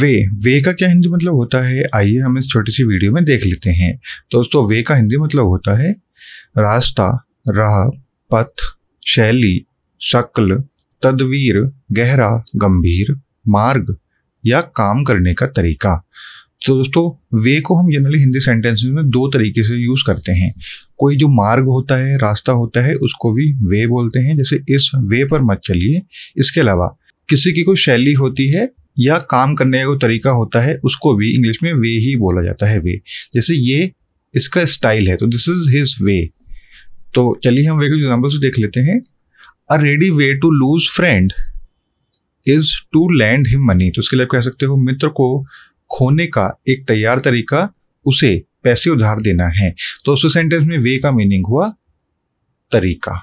वे वे का क्या हिंदी मतलब होता है आइए हम इस छोटी सी वीडियो में देख लेते हैं तो दोस्तों वे का हिंदी मतलब होता है रास्ता राह पथ शैली शक्ल तदवीर गहरा गंभीर मार्ग या काम करने का तरीका तो दोस्तों वे को हम जनरली हिंदी सेंटेंसेस में दो तरीके से यूज़ करते हैं कोई जो मार्ग होता है रास्ता होता है उसको भी वे बोलते हैं जैसे इस वे पर मत चलिए इसके अलावा किसी की कोई शैली होती है या काम करने का तरीका होता है उसको भी इंग्लिश में वे ही बोला जाता है वे जैसे ये इसका स्टाइल है तो दिस इज हिज वे तो चलिए हम वे कुछ एग्जाम्पल्स देख लेते हैं a ready way to lose friend is to lend him money तो उसके लिए आप कह सकते हो मित्र को खोने का एक तैयार तरीका उसे पैसे उधार देना है तो उस सेंटेंस में वे का मीनिंग हुआ तरीका